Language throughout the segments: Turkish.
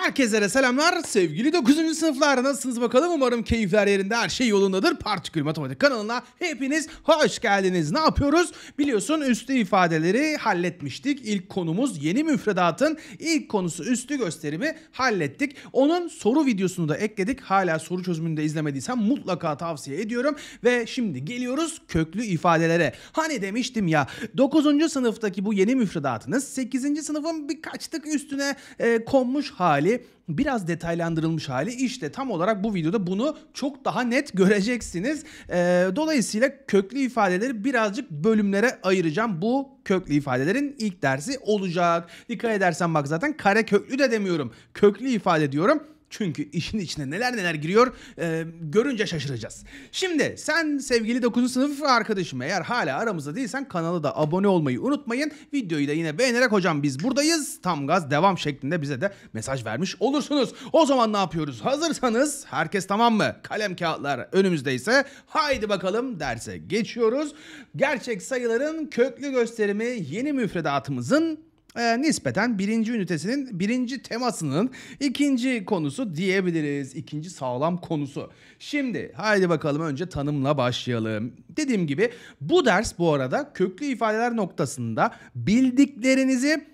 Herkese de selamlar. Sevgili 9. sınıflar nasılsınız bakalım? Umarım keyifler yerinde her şey yolundadır. Partikül Matematik kanalına hepiniz hoş geldiniz. Ne yapıyoruz? Biliyorsun üstü ifadeleri halletmiştik. İlk konumuz yeni müfredatın ilk konusu üstü gösterimi hallettik. Onun soru videosunu da ekledik. Hala soru çözümünü de izlemediysen mutlaka tavsiye ediyorum. Ve şimdi geliyoruz köklü ifadelere. Hani demiştim ya 9. sınıftaki bu yeni müfredatınız 8. sınıfın birkaç tık üstüne e, konmuş hali hali, biraz detaylandırılmış hali işte tam olarak bu videoda bunu çok daha net göreceksiniz. Ee, dolayısıyla köklü ifadeleri birazcık bölümlere ayıracağım. Bu köklü ifadelerin ilk dersi olacak. Dikkat edersen bak zaten kare köklü de demiyorum. Köklü ifade diyorum. Çünkü işin içine neler neler giriyor e, görünce şaşıracağız. Şimdi sen sevgili 9. sınıf arkadaşım eğer hala aramızda değilsen kanala da abone olmayı unutmayın. Videoyu da yine beğenerek hocam biz buradayız tam gaz devam şeklinde bize de mesaj vermiş olursunuz. O zaman ne yapıyoruz? Hazırsanız herkes tamam mı? Kalem kağıtlar önümüzdeyse haydi bakalım derse geçiyoruz. Gerçek sayıların köklü gösterimi yeni müfredatımızın e, nispeten birinci ünitesinin birinci temasının ikinci konusu diyebiliriz. İkinci sağlam konusu. Şimdi haydi bakalım önce tanımla başlayalım. Dediğim gibi bu ders bu arada köklü ifadeler noktasında bildiklerinizi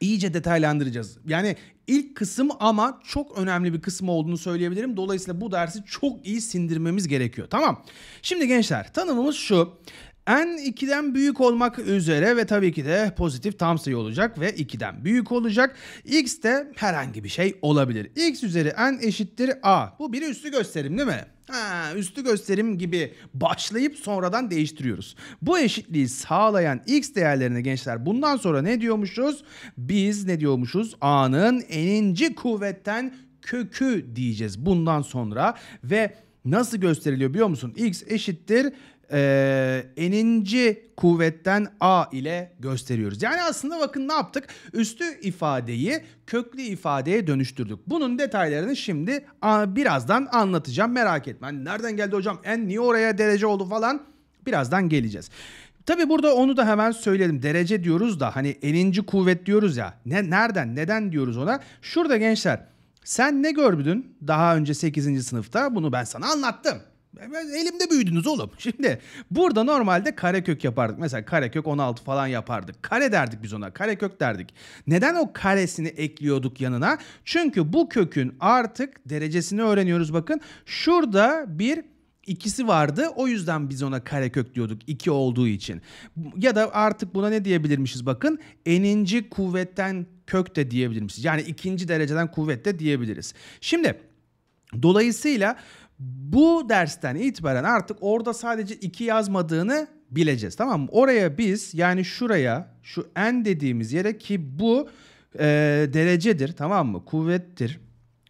iyice detaylandıracağız. Yani ilk kısım ama çok önemli bir kısım olduğunu söyleyebilirim. Dolayısıyla bu dersi çok iyi sindirmemiz gerekiyor. Tamam. Şimdi gençler tanımımız şu n 2'den büyük olmak üzere ve tabii ki de pozitif tam sayı olacak ve 2'den büyük olacak. x de herhangi bir şey olabilir. x üzeri n eşittir a. Bu bir üstü gösterim değil mi? Ha, üstü gösterim gibi başlayıp sonradan değiştiriyoruz. Bu eşitliği sağlayan x değerlerine gençler bundan sonra ne diyormuşuz? Biz ne diyormuşuz? A'nın eninci kuvvetten kökü diyeceğiz bundan sonra ve nasıl gösteriliyor biliyor musun? x eşittir e, eninci kuvvetten a ile gösteriyoruz. Yani aslında bakın ne yaptık? Üstü ifadeyi köklü ifadeye dönüştürdük. Bunun detaylarını şimdi a, birazdan anlatacağım merak etme. Hani nereden geldi hocam en niye oraya derece oldu falan birazdan geleceğiz. Tabi burada onu da hemen söyledim. Derece diyoruz da hani eninci kuvvet diyoruz ya. Ne, nereden neden diyoruz ona? Şurada gençler sen ne gördün daha önce 8. sınıfta? Bunu ben sana anlattım. Elimde büyüdünüz oğlum. Şimdi burada normalde karekök yapardık. Mesela karekök 16 falan yapardık. Kare derdik biz ona. Karekök derdik. Neden o karesini ekliyorduk yanına? Çünkü bu kökün artık derecesini öğreniyoruz bakın. Şurada bir ikisi vardı. O yüzden biz ona karekök diyorduk iki olduğu için. Ya da artık buna ne diyebilirmişiz bakın. Eninci kuvvetten kök de diyebilirmişiz. Yani ikinci dereceden kuvvet de diyebiliriz. Şimdi Dolayısıyla bu dersten itibaren artık orada sadece 2 yazmadığını bileceğiz tamam mı? Oraya biz yani şuraya şu n dediğimiz yere ki bu e, derecedir tamam mı? Kuvvettir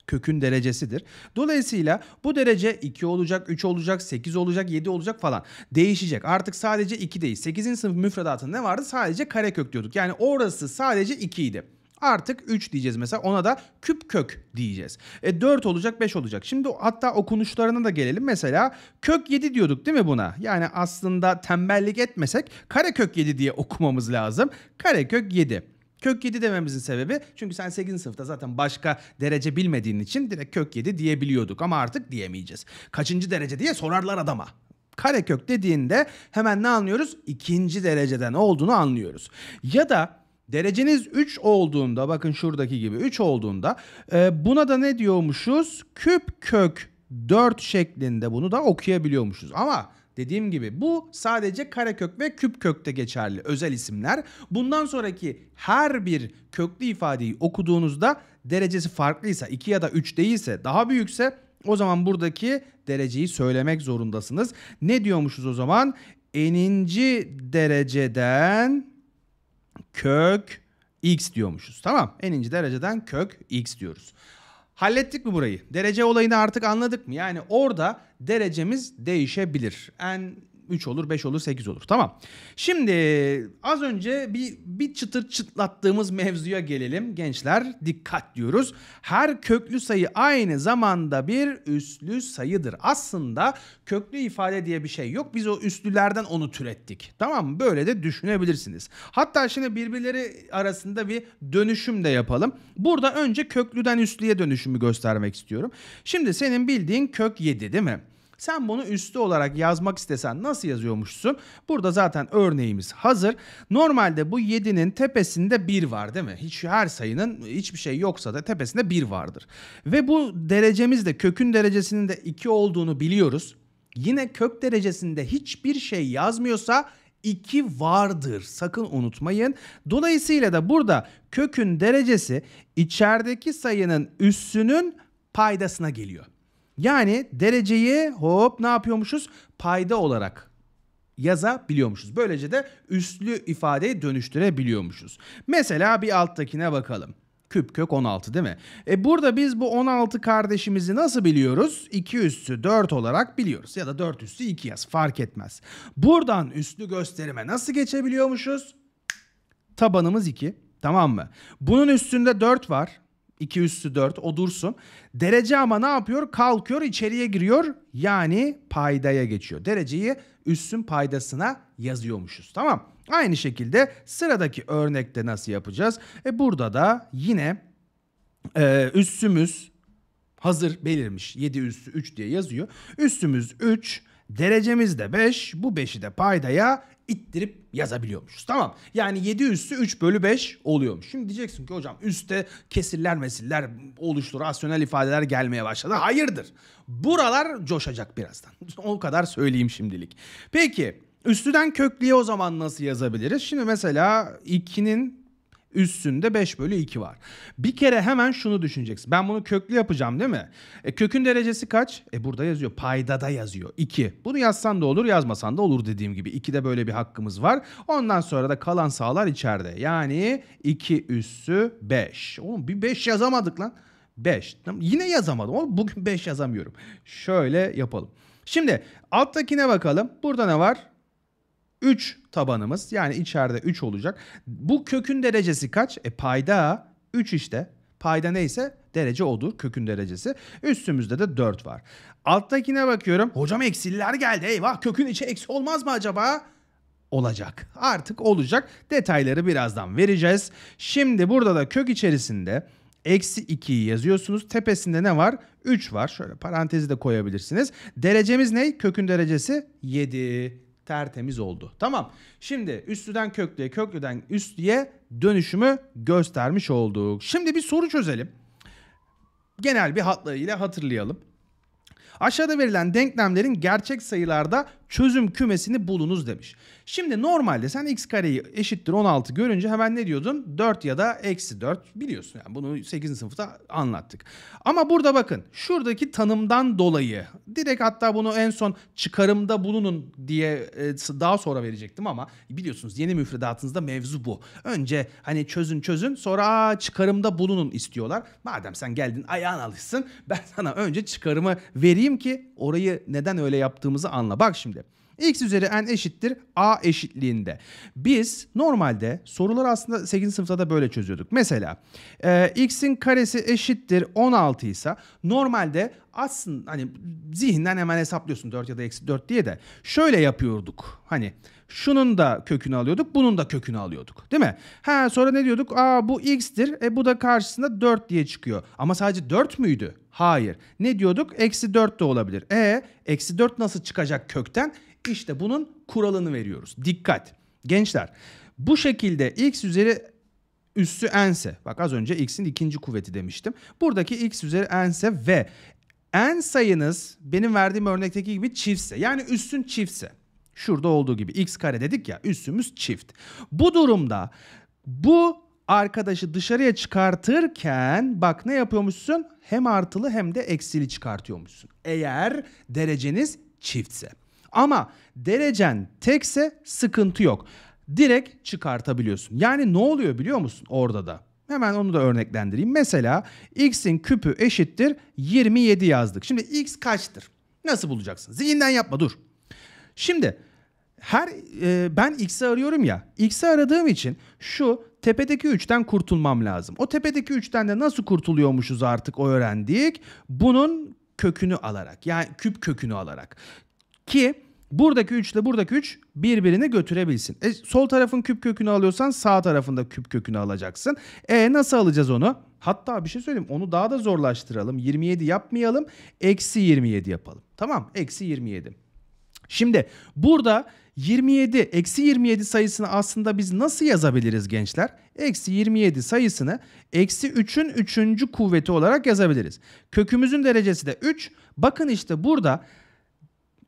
kökün derecesidir. Dolayısıyla bu derece 2 olacak, 3 olacak, 8 olacak, 7 olacak falan değişecek. Artık sadece 2 değil. 8. sınıf müfredatında ne vardı? Sadece karekök diyorduk. Yani orası sadece 2 idi. Artık 3 diyeceğiz mesela ona da küp kök diyeceğiz. E 4 olacak 5 olacak. Şimdi hatta okunuşlarına da gelelim. Mesela kök 7 diyorduk değil mi buna? Yani aslında tembellik etmesek kare kök 7 diye okumamız lazım. Kare kök 7. Kök 7 dememizin sebebi çünkü sen 8. sınıfta zaten başka derece bilmediğin için direkt kök 7 diyebiliyorduk ama artık diyemeyeceğiz. Kaçıncı derece diye sorarlar adama Kare kök dediğinde hemen ne anlıyoruz? İkinci dereceden olduğunu anlıyoruz. Ya da Dereceniz 3 olduğunda bakın şuradaki gibi 3 olduğunda e, buna da ne diyormuşuz? Küp kök 4 şeklinde bunu da okuyabiliyormuşuz. Ama dediğim gibi bu sadece karekök ve küp kökte geçerli özel isimler. Bundan sonraki her bir köklü ifadeyi okuduğunuzda derecesi farklıysa 2 ya da 3 değilse daha büyükse o zaman buradaki dereceyi söylemek zorundasınız. Ne diyormuşuz o zaman? Eninci dereceden kök x diyormuşuz. Tamam en ince dereceden kök x diyoruz. Hallettik mi burayı? Derece olayını artık anladık mı? Yani orada derecemiz değişebilir. En 3 olur, 5 olur, 8 olur. Tamam. Şimdi az önce bir, bir çıtır çıtlattığımız mevzuya gelelim. Gençler dikkat diyoruz. Her köklü sayı aynı zamanda bir üslü sayıdır. Aslında köklü ifade diye bir şey yok. Biz o üslülerden onu türettik. Tamam mı? Böyle de düşünebilirsiniz. Hatta şimdi birbirleri arasında bir dönüşüm de yapalım. Burada önce köklüden üslüye dönüşümü göstermek istiyorum. Şimdi senin bildiğin kök 7 değil mi? Sen bunu üstü olarak yazmak istesen nasıl yazıyormuşsun? Burada zaten örneğimiz hazır. Normalde bu 7'nin tepesinde 1 var değil mi? Hiç her sayının hiçbir şey yoksa da tepesinde 1 vardır. Ve bu derecemiz de kökün derecesinin de 2 olduğunu biliyoruz. Yine kök derecesinde hiçbir şey yazmıyorsa 2 vardır. Sakın unutmayın. Dolayısıyla da burada kökün derecesi içerideki sayının üssünün paydasına geliyor. Yani dereceyi hop ne yapıyormuşuz? Payda olarak yazabiliyormuşuz. Böylece de üslü ifadeyi dönüştürebiliyormuşuz. Mesela bir alttakine bakalım. Küp kök 16 değil mi? E burada biz bu 16 kardeşimizi nasıl biliyoruz? 2 üssü 4 olarak biliyoruz. Ya da 4 üssü 2 yaz fark etmez. Buradan üslü gösterime nasıl geçebiliyormuşuz? Tabanımız 2 tamam mı? Bunun üstünde 4 var. 2 üstü 4 o dursun. Derece ama ne yapıyor? Kalkıyor içeriye giriyor yani paydaya geçiyor. Dereceyi üssün paydasına yazıyormuşuz tamam. Aynı şekilde sıradaki örnekte nasıl yapacağız? E burada da yine e, üssümüz hazır belirmiş 7 üssü 3 diye yazıyor. Üssümüz 3 derecemiz de 5 bu 5'i de paydaya ittirip yazabiliyormuşuz. Tamam. Yani 7 üstü 3 bölü 5 oluyormuş. Şimdi diyeceksin ki hocam üstte kesirler mesiller oluştu rasyonel ifadeler gelmeye başladı. Hayırdır. Buralar coşacak birazdan. o kadar söyleyeyim şimdilik. Peki üstüden köklüye o zaman nasıl yazabiliriz? Şimdi mesela 2'nin Üstünde 5 bölü 2 var. Bir kere hemen şunu düşüneceksin. Ben bunu köklü yapacağım değil mi? E, kökün derecesi kaç? E burada yazıyor. Paydada yazıyor. 2. Bunu yazsan da olur yazmasan da olur dediğim gibi. 2'de böyle bir hakkımız var. Ondan sonra da kalan sağlar içeride. Yani 2 üssü 5. Oğlum bir 5 yazamadık lan. 5. Yine yazamadım. Oğlum bugün 5 yazamıyorum. Şöyle yapalım. Şimdi alttakine bakalım. Burada ne var? 3 tabanımız yani içeride 3 olacak. Bu kökün derecesi kaç? E payda 3 işte. Payda neyse derece odur kökün derecesi. Üstümüzde de 4 var. Alttakine bakıyorum. Hocam eksiller geldi. Eyvah kökün içi eksi olmaz mı acaba? olacak. Artık olacak. Detayları birazdan vereceğiz. Şimdi burada da kök içerisinde eksi 2'yi yazıyorsunuz. Tepesinde ne var? 3 var. Şöyle parantezi de koyabilirsiniz. Derecemiz ne? Kökün derecesi 7 tertemiz oldu. Tamam. Şimdi üstüden köklüye, köklüden üstlüye dönüşümü göstermiş olduk. Şimdi bir soru çözelim. Genel bir hatlarıyla hatırlayalım. Aşağıda verilen denklemlerin gerçek sayılarda çözüm kümesini bulunuz demiş. Şimdi normalde sen x kareyi eşittir 16 görünce hemen ne diyordun? 4 ya da eksi 4 biliyorsun. Yani bunu 8. sınıfta anlattık. Ama burada bakın şuradaki tanımdan dolayı direkt hatta bunu en son çıkarımda bulunun diye e, daha sonra verecektim ama biliyorsunuz yeni müfredatınızda mevzu bu. Önce hani çözün çözün sonra çıkarımda bulunun istiyorlar. Madem sen geldin ayağın alışsın ben sana önce çıkarımı vereyim ki orayı neden öyle yaptığımızı anla. Bak şimdi x üzeri n eşittir a eşitliğinde. Biz normalde soruları aslında 8. sınıfta da böyle çözüyorduk. Mesela e, x'in karesi eşittir 16 ise normalde aslında hani zihinden hemen hesaplıyorsun 4 ya da eksi 4 diye de şöyle yapıyorduk. Hani şunun da kökünü alıyorduk, bunun da kökünü alıyorduk. Değil mi? Ha sonra ne diyorduk? Aa bu x'tir. E bu da karşısında 4 diye çıkıyor. Ama sadece 4 müydü? Hayır. Ne diyorduk? Eksi 4 de olabilir. E eksi 4 nasıl çıkacak kökten? İşte bunun kuralını veriyoruz. Dikkat. Gençler bu şekilde x üzeri üssü nse, Bak az önce x'in ikinci kuvveti demiştim. Buradaki x üzeri nse ve n sayınız benim verdiğim örnekteki gibi çiftse. Yani üssün çiftse. Şurada olduğu gibi x kare dedik ya üssümüz çift. Bu durumda bu arkadaşı dışarıya çıkartırken bak ne yapıyormuşsun? Hem artılı hem de eksili çıkartıyormuşsun. Eğer dereceniz çiftse. Ama derecen tekse sıkıntı yok. Direkt çıkartabiliyorsun. Yani ne oluyor biliyor musun orada da? Hemen onu da örneklendireyim. Mesela x'in küpü eşittir 27 yazdık. Şimdi x kaçtır? Nasıl bulacaksın? Zihinden yapma dur. Şimdi her e, ben x'i arıyorum ya. X'i aradığım için şu tepedeki 3'ten kurtulmam lazım. O tepedeki 3'ten de nasıl kurtuluyormuşuz artık o öğrendik. Bunun kökünü alarak yani küp kökünü alarak. Ki buradaki 3 ile buradaki 3 birbirini götürebilsin. E, sol tarafın küp kökünü alıyorsan sağ tarafında küp kökünü alacaksın. E nasıl alacağız onu? Hatta bir şey söyleyeyim onu daha da zorlaştıralım. 27 yapmayalım. Eksi 27 yapalım. Tamam eksi 27. Şimdi burada 27 eksi 27 sayısını aslında biz nasıl yazabiliriz gençler? Eksi 27 sayısını eksi 3'ün 3. kuvveti olarak yazabiliriz. Kökümüzün derecesi de 3. Bakın işte burada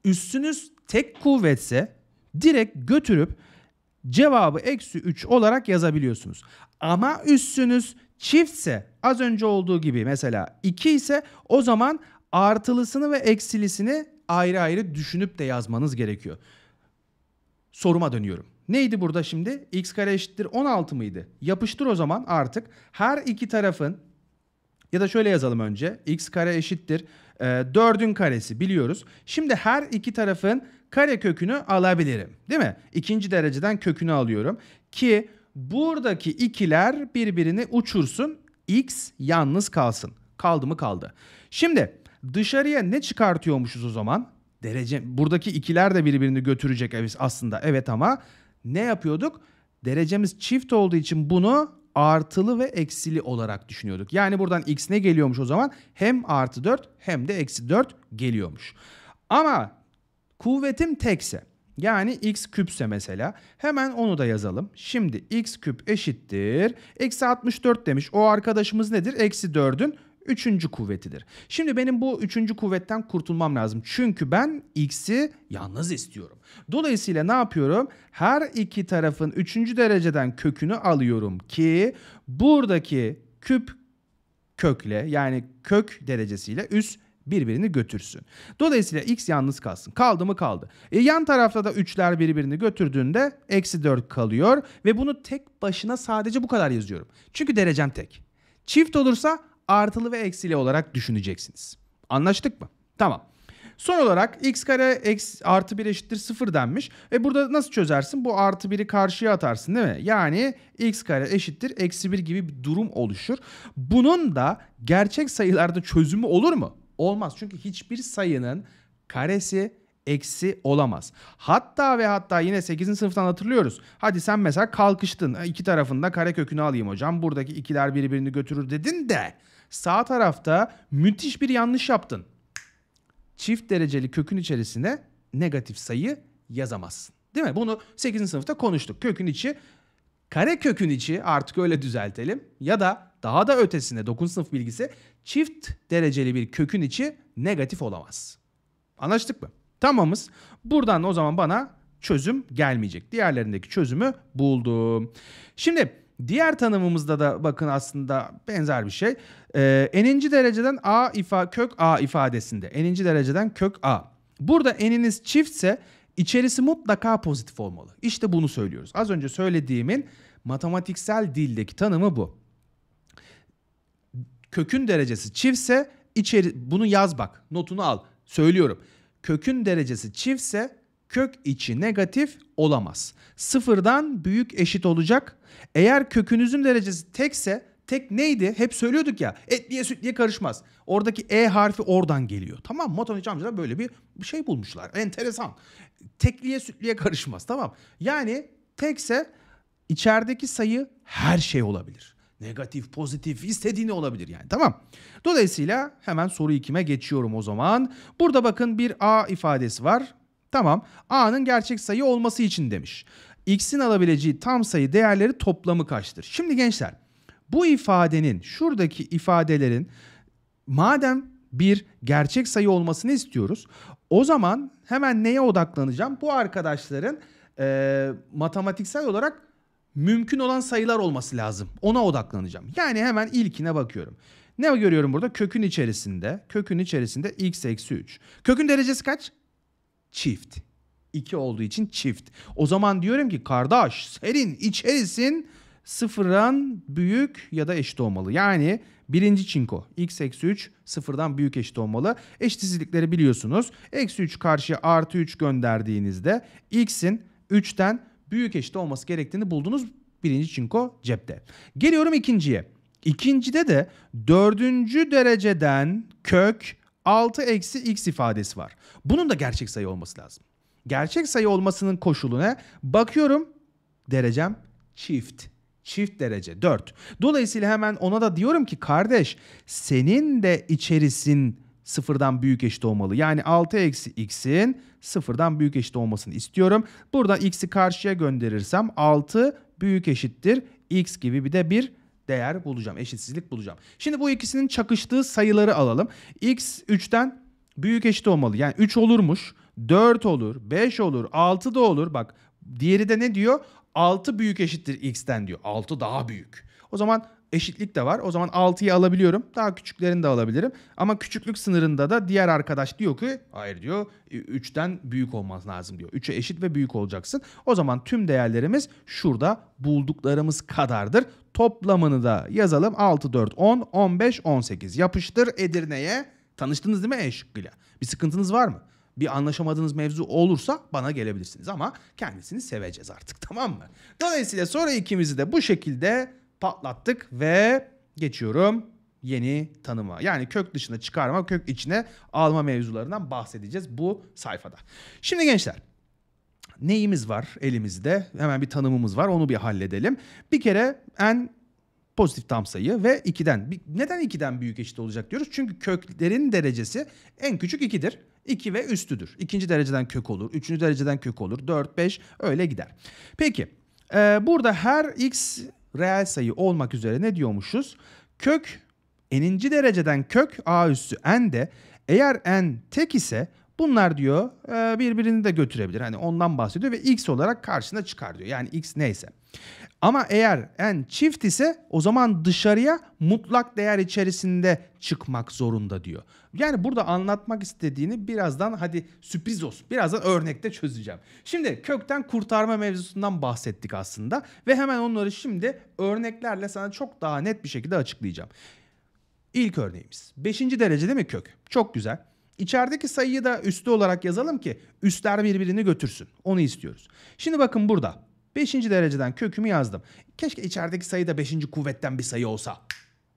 üstünüz tek kuvvetse direkt götürüp cevabı eksi 3 olarak yazabiliyorsunuz. Ama üstünüz çiftse az önce olduğu gibi mesela 2 ise o zaman artılısını ve eksilisini ayrı ayrı düşünüp de yazmanız gerekiyor. Soruma dönüyorum. Neydi burada şimdi? x kare eşittir 16 mıydı? Yapıştır o zaman artık her iki tarafın ya da şöyle yazalım önce. x kare eşittir e, ee, 4'ün karesi biliyoruz. Şimdi her iki tarafın kare kökünü alabilirim. Değil mi? İkinci dereceden kökünü alıyorum. Ki buradaki ikiler birbirini uçursun. X yalnız kalsın. Kaldı mı kaldı. Şimdi dışarıya ne çıkartıyormuşuz o zaman? Derece, buradaki ikiler de birbirini götürecek aslında. Evet ama ne yapıyorduk? Derecemiz çift olduğu için bunu artılı ve eksili olarak düşünüyorduk. Yani buradan x ne geliyormuş o zaman? Hem artı 4 hem de eksi 4 geliyormuş. Ama kuvvetim tekse yani x küpse mesela hemen onu da yazalım. Şimdi x küp eşittir. Eksi 64 demiş. O arkadaşımız nedir? Eksi 4'ün üçüncü kuvvetidir. Şimdi benim bu üçüncü kuvvetten kurtulmam lazım. Çünkü ben x'i yalnız istiyorum. Dolayısıyla ne yapıyorum? Her iki tarafın üçüncü dereceden kökünü alıyorum ki buradaki küp kökle yani kök derecesiyle üst birbirini götürsün. Dolayısıyla x yalnız kalsın. Kaldı mı kaldı. E, yan tarafta da üçler birbirini götürdüğünde eksi 4 kalıyor ve bunu tek başına sadece bu kadar yazıyorum. Çünkü derecem tek. Çift olursa artılı ve eksili olarak düşüneceksiniz. Anlaştık mı? Tamam. Son olarak x kare x artı 1 eşittir 0 denmiş. Ve burada nasıl çözersin? Bu artı 1'i karşıya atarsın değil mi? Yani x kare eşittir eksi 1 gibi bir durum oluşur. Bunun da gerçek sayılarda çözümü olur mu? Olmaz. Çünkü hiçbir sayının karesi eksi olamaz. Hatta ve hatta yine 8. sınıftan hatırlıyoruz. Hadi sen mesela kalkıştın. E, iki tarafında kare kökünü alayım hocam. Buradaki ikiler birbirini götürür dedin de sağ tarafta müthiş bir yanlış yaptın. Çift dereceli kökün içerisine negatif sayı yazamazsın. Değil mi? Bunu 8. sınıfta konuştuk. Kökün içi kare kökün içi artık öyle düzeltelim ya da daha da ötesine 9 sınıf bilgisi çift dereceli bir kökün içi negatif olamaz. Anlaştık mı? Tamamız. Buradan o zaman bana çözüm gelmeyecek. Diğerlerindeki çözümü buldum. Şimdi diğer tanımımızda da bakın aslında benzer bir şey. Ee, n'inci dereceden a ifa kök a ifadesinde. N'inci dereceden kök a. Burada n'iniz çiftse içerisi mutlaka pozitif olmalı. İşte bunu söylüyoruz. Az önce söylediğimin matematiksel dildeki tanımı bu. Kökün derecesi çiftse içeri bunu yaz bak. Notunu al. Söylüyorum kökün derecesi çiftse kök içi negatif olamaz. Sıfırdan büyük eşit olacak. Eğer kökünüzün derecesi tekse tek neydi? Hep söylüyorduk ya etliye sütliye karışmaz. Oradaki E harfi oradan geliyor. Tamam mı? Matematikçi amcalar böyle bir şey bulmuşlar. Enteresan. Tekliye sütliye karışmaz tamam. Yani tekse içerideki sayı her şey olabilir. Negatif, pozitif istediğini olabilir yani tamam. Dolayısıyla hemen soru ikime geçiyorum o zaman. Burada bakın bir A ifadesi var. Tamam A'nın gerçek sayı olması için demiş. X'in alabileceği tam sayı değerleri toplamı kaçtır? Şimdi gençler bu ifadenin şuradaki ifadelerin madem bir gerçek sayı olmasını istiyoruz. O zaman hemen neye odaklanacağım? Bu arkadaşların e, matematiksel olarak mümkün olan sayılar olması lazım. Ona odaklanacağım. Yani hemen ilkine bakıyorum. Ne görüyorum burada? Kökün içerisinde, kökün içerisinde x eksi 3. Kökün derecesi kaç? Çift. 2 olduğu için çift. O zaman diyorum ki kardeş senin içerisin sıfırdan büyük ya da eşit olmalı. Yani birinci çinko x eksi 3 sıfırdan büyük eşit olmalı. Eşitsizlikleri biliyorsunuz. Eksi 3 karşıya artı 3 gönderdiğinizde x'in 3'ten büyük eşit olması gerektiğini buldunuz. Birinci çinko cepte. Geliyorum ikinciye. İkincide de dördüncü dereceden kök 6 eksi x ifadesi var. Bunun da gerçek sayı olması lazım. Gerçek sayı olmasının koşulu ne? Bakıyorum derecem çift. Çift derece 4. Dolayısıyla hemen ona da diyorum ki kardeş senin de içerisin sıfırdan büyük eşit olmalı. Yani 6 eksi x'in sıfırdan büyük eşit olmasını istiyorum. Burada x'i karşıya gönderirsem 6 büyük eşittir x gibi bir de bir değer bulacağım. Eşitsizlik bulacağım. Şimdi bu ikisinin çakıştığı sayıları alalım. x 3'ten büyük eşit olmalı. Yani 3 olurmuş. 4 olur, 5 olur, 6 da olur. Bak diğeri de ne diyor? 6 büyük eşittir x'ten diyor. 6 daha büyük. O zaman eşitlik de var. O zaman 6'yı alabiliyorum. Daha küçüklerini de alabilirim. Ama küçüklük sınırında da diğer arkadaş diyor ki hayır diyor 3'ten e, büyük olmaz lazım diyor. 3'e eşit ve büyük olacaksın. O zaman tüm değerlerimiz şurada bulduklarımız kadardır. Toplamını da yazalım. 6, 4, 10, 15, 18. Yapıştır Edirne'ye. Tanıştınız değil mi E şıkkıyla? Bir sıkıntınız var mı? bir anlaşamadığınız mevzu olursa bana gelebilirsiniz ama kendisini seveceğiz artık tamam mı? Dolayısıyla sonra ikimizi de bu şekilde patlattık ve geçiyorum yeni tanıma. Yani kök dışına çıkarma, kök içine alma mevzularından bahsedeceğiz bu sayfada. Şimdi gençler neyimiz var elimizde? Hemen bir tanımımız var. Onu bir halledelim. Bir kere en pozitif tam sayı ve 2'den. Neden 2'den büyük eşit olacak diyoruz? Çünkü köklerin derecesi en küçük 2'dir. 2 ve üstüdür. İkinci dereceden kök olur. Üçüncü dereceden kök olur. 4, 5 öyle gider. Peki. Ee, burada her x reel sayı olmak üzere ne diyormuşuz? Kök n'inci dereceden kök a üssü n de eğer n tek ise bunlar diyor e, birbirini de götürebilir. Hani ondan bahsediyor ve x olarak karşısına çıkar diyor. Yani x neyse. Ama eğer en çift ise o zaman dışarıya mutlak değer içerisinde çıkmak zorunda diyor. Yani burada anlatmak istediğini birazdan hadi sürpriz olsun. Birazdan örnekte çözeceğim. Şimdi kökten kurtarma mevzusundan bahsettik aslında ve hemen onları şimdi örneklerle sana çok daha net bir şekilde açıklayacağım. İlk örneğimiz. Beşinci derece değil mi kök? Çok güzel. İçerideki sayıyı da üstü olarak yazalım ki üstler birbirini götürsün. Onu istiyoruz. Şimdi bakın burada. 5. dereceden kökümü yazdım. Keşke içerideki sayı da 5. kuvvetten bir sayı olsa.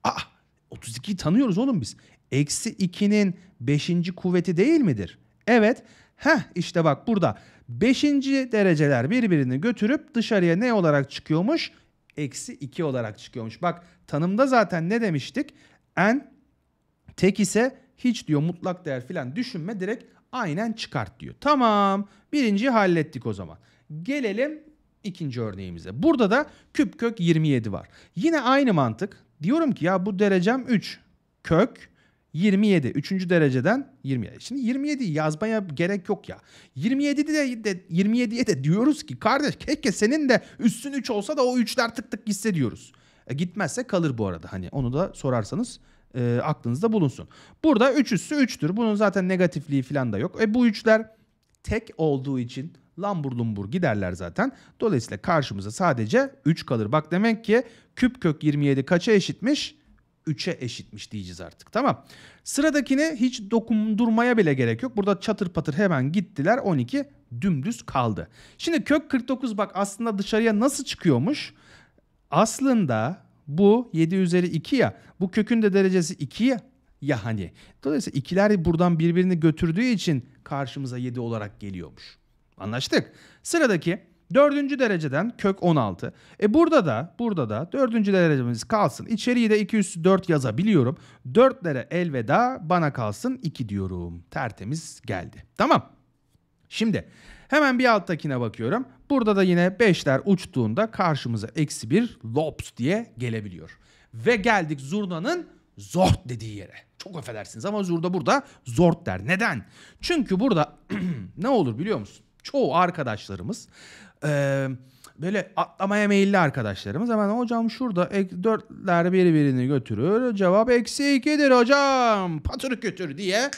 Ah, 32'yi tanıyoruz oğlum biz. Eksi 2'nin 5. kuvveti değil midir? Evet. Heh işte bak burada 5. dereceler birbirini götürüp dışarıya ne olarak çıkıyormuş? Eksi 2 olarak çıkıyormuş. Bak tanımda zaten ne demiştik? En tek ise hiç diyor mutlak değer filan düşünme direkt aynen çıkart diyor. Tamam birinciyi hallettik o zaman. Gelelim ikinci örneğimize. Burada da küp kök 27 var. Yine aynı mantık. Diyorum ki ya bu derecem 3. Kök 27. Üçüncü dereceden 27. Şimdi 27 yazmaya gerek yok ya. 27 de, de 27'ye de diyoruz ki kardeş keke senin de üstün 3 olsa da o 3'ler tık tık gitse diyoruz. E, gitmezse kalır bu arada. Hani onu da sorarsanız e, aklınızda bulunsun. Burada 3 üssü 3'tür. Bunun zaten negatifliği falan da yok. E bu 3'ler tek olduğu için lambur lumbur giderler zaten. Dolayısıyla karşımıza sadece 3 kalır. Bak demek ki küp kök 27 kaça eşitmiş? 3'e eşitmiş diyeceğiz artık tamam. Sıradakine hiç dokundurmaya bile gerek yok. Burada çatır patır hemen gittiler 12 dümdüz kaldı. Şimdi kök 49 bak aslında dışarıya nasıl çıkıyormuş? Aslında bu 7 üzeri 2 ya bu kökün de derecesi 2 ya ya hani. Dolayısıyla ikiler buradan birbirini götürdüğü için karşımıza 7 olarak geliyormuş. Anlaştık. Sıradaki dördüncü dereceden kök 16. E burada da burada da dördüncü derecemiz kalsın. İçeriği de 2 üstü 4 yazabiliyorum. Dörtlere elveda bana kalsın 2 diyorum. Tertemiz geldi. Tamam. Şimdi hemen bir alttakine bakıyorum. Burada da yine 5'ler uçtuğunda karşımıza eksi 1 lops diye gelebiliyor. Ve geldik zurnanın zort dediği yere. Çok affedersiniz ama zurda burada zort der. Neden? Çünkü burada ne olur biliyor musun? çoğu arkadaşlarımız e, böyle atlamaya meyilli arkadaşlarımız hemen hocam şurada ek, dörtler birbirini götürür cevap eksi ikidir hocam patır götür diye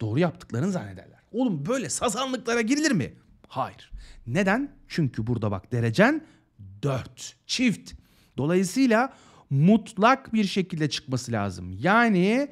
doğru yaptıklarını zannederler. Oğlum böyle sazanlıklara girilir mi? Hayır. Neden? Çünkü burada bak derecen 4 çift. Dolayısıyla mutlak bir şekilde çıkması lazım. Yani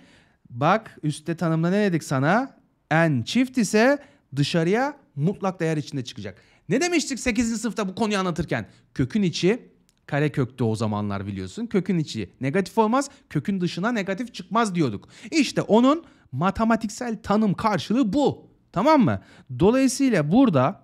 bak üstte tanımda ne dedik sana? En çift ise dışarıya mutlak değer içinde çıkacak. Ne demiştik 8. sınıfta bu konuyu anlatırken? Kökün içi kare köktü o zamanlar biliyorsun. Kökün içi negatif olmaz, kökün dışına negatif çıkmaz diyorduk. İşte onun matematiksel tanım karşılığı bu. Tamam mı? Dolayısıyla burada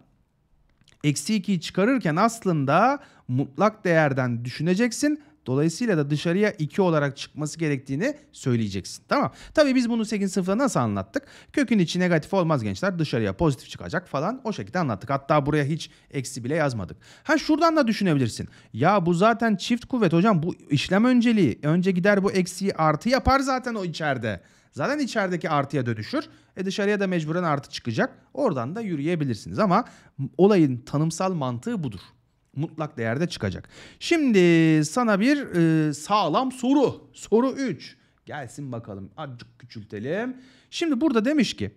eksi 2'yi çıkarırken aslında mutlak değerden düşüneceksin Dolayısıyla da dışarıya 2 olarak çıkması gerektiğini söyleyeceksin. Tamam. Tabii biz bunu 8 sınıfta nasıl anlattık? Kökün içi negatif olmaz gençler. Dışarıya pozitif çıkacak falan. O şekilde anlattık. Hatta buraya hiç eksi bile yazmadık. Ha şuradan da düşünebilirsin. Ya bu zaten çift kuvvet hocam. Bu işlem önceliği. Önce gider bu eksiyi artı yapar zaten o içeride. Zaten içerideki artıya dönüşür. E dışarıya da mecburen artı çıkacak. Oradan da yürüyebilirsiniz ama olayın tanımsal mantığı budur mutlak değerde çıkacak. Şimdi sana bir e, sağlam soru. Soru 3. Gelsin bakalım. Azıcık küçültelim. Şimdi burada demiş ki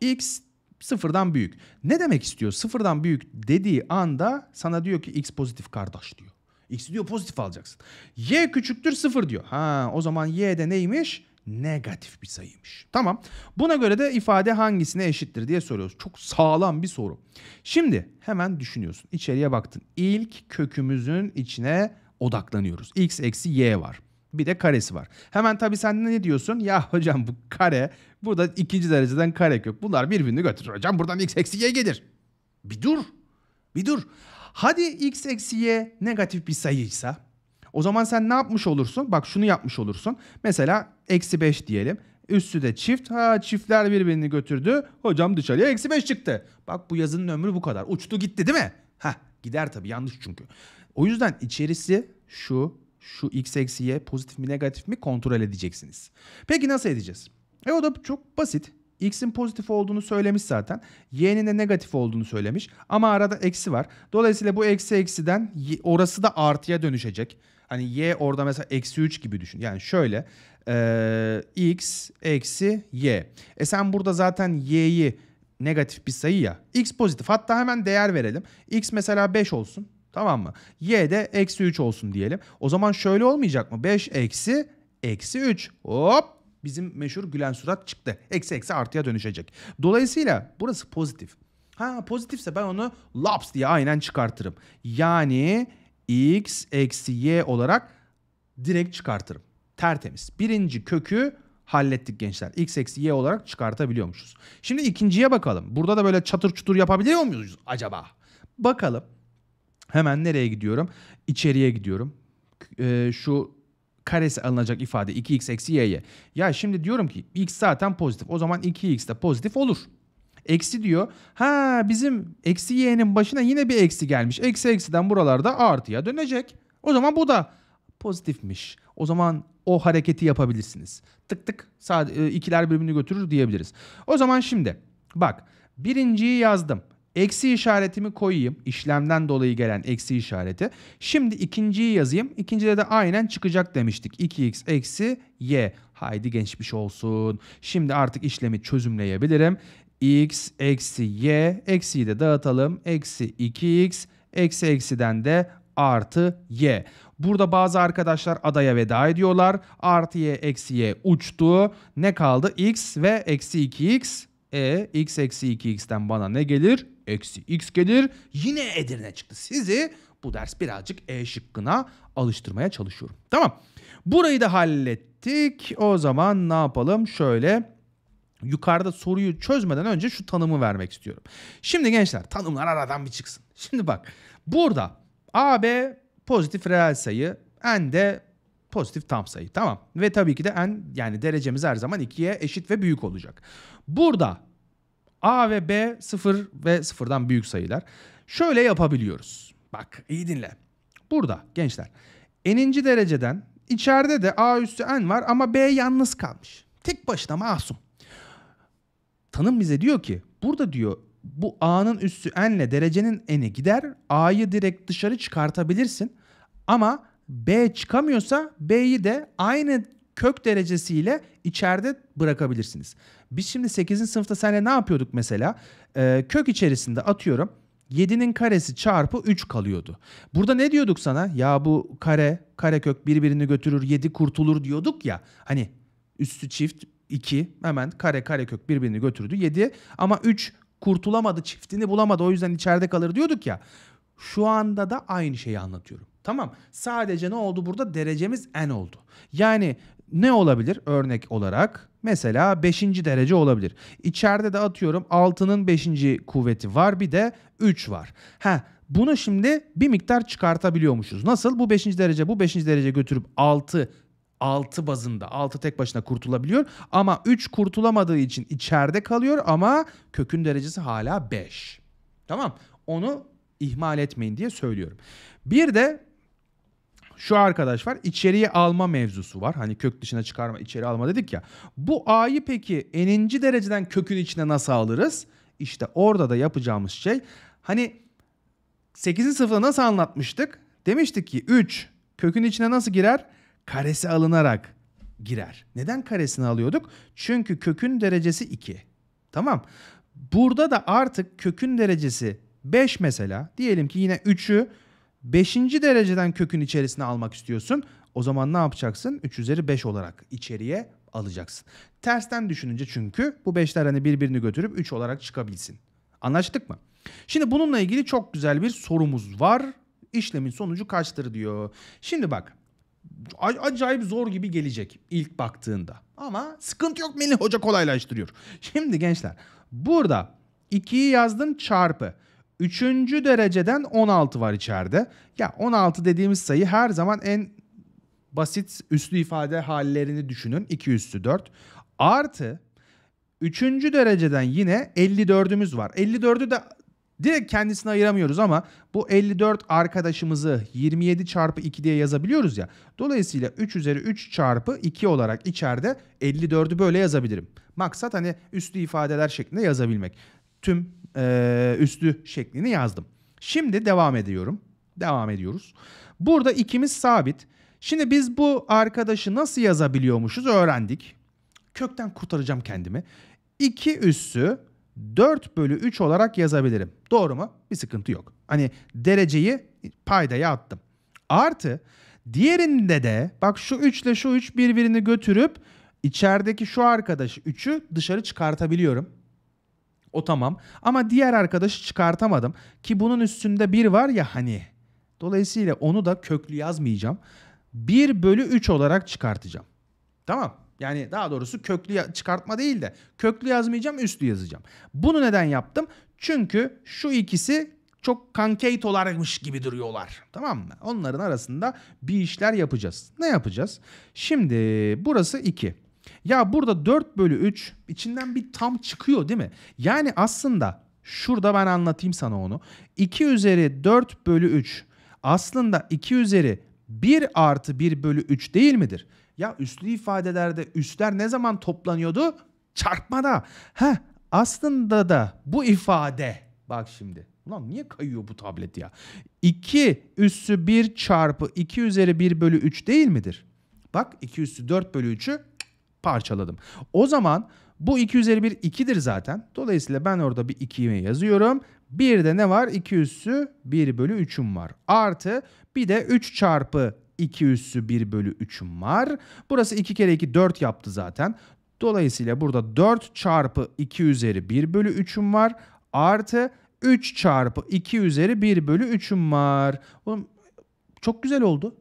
x sıfırdan büyük. Ne demek istiyor? Sıfırdan büyük dediği anda sana diyor ki x pozitif kardeş diyor. X diyor pozitif alacaksın. Y küçüktür sıfır diyor. Ha o zaman y de neymiş? negatif bir sayıymış. Tamam. Buna göre de ifade hangisine eşittir diye soruyoruz. Çok sağlam bir soru. Şimdi hemen düşünüyorsun. İçeriye baktın. İlk kökümüzün içine odaklanıyoruz. X eksi Y var. Bir de karesi var. Hemen tabii sen ne diyorsun? Ya hocam bu kare burada ikinci dereceden kare kök. Bunlar birbirini götürür hocam. Buradan x eksi y gelir. Bir dur. Bir dur. Hadi x eksi y negatif bir sayıysa o zaman sen ne yapmış olursun? Bak şunu yapmış olursun. Mesela eksi 5 diyelim. Üstü de çift. Ha çiftler birbirini götürdü. Hocam dışarıya eksi 5 çıktı. Bak bu yazının ömrü bu kadar. Uçtu gitti değil mi? Ha gider tabii yanlış çünkü. O yüzden içerisi şu, şu x eksi y pozitif mi negatif mi kontrol edeceksiniz. Peki nasıl edeceğiz? E o da çok basit. X'in pozitif olduğunu söylemiş zaten. Y'nin de negatif olduğunu söylemiş. Ama arada eksi var. Dolayısıyla bu eksi eksiden orası da artıya dönüşecek hani y orada mesela eksi 3 gibi düşün. Yani şöyle e, x eksi y. E sen burada zaten y'yi negatif bir sayı ya. X pozitif hatta hemen değer verelim. X mesela 5 olsun tamam mı? Y de eksi 3 olsun diyelim. O zaman şöyle olmayacak mı? 5 eksi eksi 3 hop bizim meşhur gülen surat çıktı. Eksi eksi artıya dönüşecek. Dolayısıyla burası pozitif. Ha pozitifse ben onu laps diye aynen çıkartırım. Yani x eksi y olarak direkt çıkartırım. Tertemiz. Birinci kökü hallettik gençler. X eksi y olarak çıkartabiliyormuşuz. Şimdi ikinciye bakalım. Burada da böyle çatır çutur yapabiliyor muyuz acaba? Bakalım. Hemen nereye gidiyorum? İçeriye gidiyorum. Ee, şu karesi alınacak ifade 2x eksi y'ye. Ya şimdi diyorum ki x zaten pozitif. O zaman 2x de pozitif olur. Eksi diyor. Ha bizim eksi y'nin başına yine bir eksi gelmiş. Eksi eksiden buralarda artıya dönecek. O zaman bu da pozitifmiş. O zaman o hareketi yapabilirsiniz. Tık tık sadece ikiler birbirini götürür diyebiliriz. O zaman şimdi bak birinciyi yazdım. Eksi işaretimi koyayım. İşlemden dolayı gelen eksi işareti. Şimdi ikinciyi yazayım. İkincide de aynen çıkacak demiştik. 2x eksi y. Haydi geçmiş olsun. Şimdi artık işlemi çözümleyebilirim x eksi y. Eksiyi de dağıtalım. Eksi 2x eksi eksiden de artı y. Burada bazı arkadaşlar adaya veda ediyorlar. Artı y eksi y uçtu. Ne kaldı? x ve eksi 2x. E x eksi 2x'ten bana ne gelir? Eksi x gelir. Yine Edirne çıktı. Sizi bu ders birazcık E şıkkına alıştırmaya çalışıyorum. Tamam. Burayı da hallettik. O zaman ne yapalım? Şöyle yukarıda soruyu çözmeden önce şu tanımı vermek istiyorum. Şimdi gençler tanımlar aradan bir çıksın. Şimdi bak burada AB pozitif reel sayı, N de pozitif tam sayı. Tamam. Ve tabii ki de n yani derecemiz her zaman 2'ye eşit ve büyük olacak. Burada A ve B 0 ve 0'dan büyük sayılar. Şöyle yapabiliyoruz. Bak iyi dinle. Burada gençler n'inci dereceden içeride de A üstü n var ama B yalnız kalmış. Tek başına masum tanım bize diyor ki burada diyor bu A'nın üssü n'le derecenin n'i gider. A'yı direkt dışarı çıkartabilirsin. Ama B çıkamıyorsa B'yi de aynı kök derecesiyle içeride bırakabilirsiniz. Biz şimdi 8. sınıfta seninle ne yapıyorduk mesela? Ee, kök içerisinde atıyorum 7'nin karesi çarpı 3 kalıyordu. Burada ne diyorduk sana? Ya bu kare, kare kök birbirini götürür 7 kurtulur diyorduk ya. Hani üstü çift 2 hemen kare kare kök birbirini götürdü 7 ama 3 kurtulamadı çiftini bulamadı o yüzden içeride kalır diyorduk ya. Şu anda da aynı şeyi anlatıyorum. Tamam sadece ne oldu burada derecemiz n oldu. Yani ne olabilir örnek olarak? Mesela 5. derece olabilir. içeride de atıyorum 6'nın 5. kuvveti var bir de 3 var. Ha bunu şimdi bir miktar çıkartabiliyormuşuz. Nasıl? Bu 5. derece bu 5. derece götürüp 6 6 bazında 6 tek başına kurtulabiliyor ama 3 kurtulamadığı için içeride kalıyor ama kökün derecesi hala 5. Tamam onu ihmal etmeyin diye söylüyorum. Bir de şu arkadaş var içeriye alma mevzusu var. Hani kök dışına çıkarma içeri alma dedik ya. Bu a'yı peki eninci dereceden kökün içine nasıl alırız? İşte orada da yapacağımız şey hani 8. sınıfta nasıl anlatmıştık? Demiştik ki 3 kökün içine nasıl girer? karesi alınarak girer. Neden karesini alıyorduk? Çünkü kökün derecesi 2. Tamam. Burada da artık kökün derecesi 5 mesela. Diyelim ki yine 3'ü 5. dereceden kökün içerisine almak istiyorsun. O zaman ne yapacaksın? 3 üzeri 5 olarak içeriye alacaksın. Tersten düşününce çünkü bu 5'ler hani birbirini götürüp 3 olarak çıkabilsin. Anlaştık mı? Şimdi bununla ilgili çok güzel bir sorumuz var. İşlemin sonucu kaçtır diyor. Şimdi bak acayip zor gibi gelecek ilk baktığında. Ama sıkıntı yok Melih Hoca kolaylaştırıyor. Şimdi gençler burada 2'yi yazdın çarpı. Üçüncü dereceden 16 var içeride. Ya 16 dediğimiz sayı her zaman en basit üslü ifade hallerini düşünün. 2 üstü 4. Artı üçüncü dereceden yine 54'ümüz var. 54'ü de Direkt kendisini ayıramıyoruz ama bu 54 arkadaşımızı 27 çarpı 2 diye yazabiliyoruz ya. Dolayısıyla 3 üzeri 3 çarpı 2 olarak içeride 54'ü böyle yazabilirim. Maksat hani üslü ifadeler şeklinde yazabilmek. Tüm e, üslü şeklini yazdım. Şimdi devam ediyorum. Devam ediyoruz. Burada ikimiz sabit. Şimdi biz bu arkadaşı nasıl yazabiliyormuşuz öğrendik. Kökten kurtaracağım kendimi. 2 üssü 4 bölü 3 olarak yazabilirim. Doğru mu? Bir sıkıntı yok. Hani dereceyi paydaya attım. Artı diğerinde de bak şu 3 ile şu 3 birbirini götürüp içerideki şu arkadaşı 3'ü dışarı çıkartabiliyorum. O tamam. Ama diğer arkadaşı çıkartamadım. Ki bunun üstünde 1 var ya hani. Dolayısıyla onu da köklü yazmayacağım. 1 bölü 3 olarak çıkartacağım. Tamam. Yani daha doğrusu köklü çıkartma değil de köklü yazmayacağım üstlü yazacağım. Bunu neden yaptım? Çünkü şu ikisi çok kankeytolarmış gibi duruyorlar. Tamam mı? Onların arasında bir işler yapacağız. Ne yapacağız? Şimdi burası 2. Ya burada 4 bölü 3 içinden bir tam çıkıyor değil mi? Yani aslında şurada ben anlatayım sana onu. 2 üzeri 4 bölü 3 aslında 2 üzeri 1 artı 1 bölü 3 değil midir? Ya üslü ifadelerde üsler ne zaman toplanıyordu? Çarpmada. Heh aslında da bu ifade bak şimdi. Ulan niye kayıyor bu tablet ya? 2 üssü 1 çarpı 2 üzeri 1 bölü 3 değil midir? Bak 2 üssü 4 bölü 3'ü parçaladım. O zaman bu 2 üzeri 1 2'dir zaten. Dolayısıyla ben orada bir 2'yi yazıyorum. Bir de ne var? 2 üssü 1 bölü 3'üm var. Artı bir de 3 çarpı 2 üssü 1 bölü 3'üm var. Burası 2 kere 2 4 yaptı zaten. Dolayısıyla burada 4 çarpı 2 üzeri 1 bölü 3'üm var. Artı 3 çarpı 2 üzeri 1 bölü 3'üm var. Oğlum çok güzel oldu.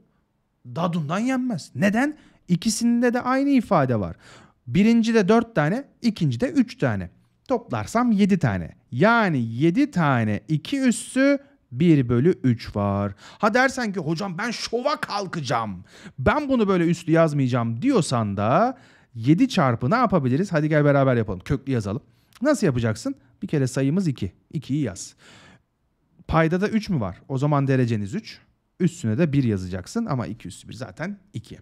Dadundan yenmez. Neden? İkisinde de aynı ifade var. Birinci de 4 tane, ikinci de 3 tane. Toplarsam 7 tane. Yani 7 tane 2 üssü 1 bölü 3 var. Ha dersen ki hocam ben şova kalkacağım. Ben bunu böyle üstü yazmayacağım diyorsan da 7 çarpı ne yapabiliriz? Hadi gel beraber yapalım. Köklü yazalım. Nasıl yapacaksın? Bir kere sayımız 2. 2'yi yaz. Payda da 3 mü var? O zaman dereceniz 3. Üstüne de 1 yazacaksın ama 2 üstü 1 zaten 2.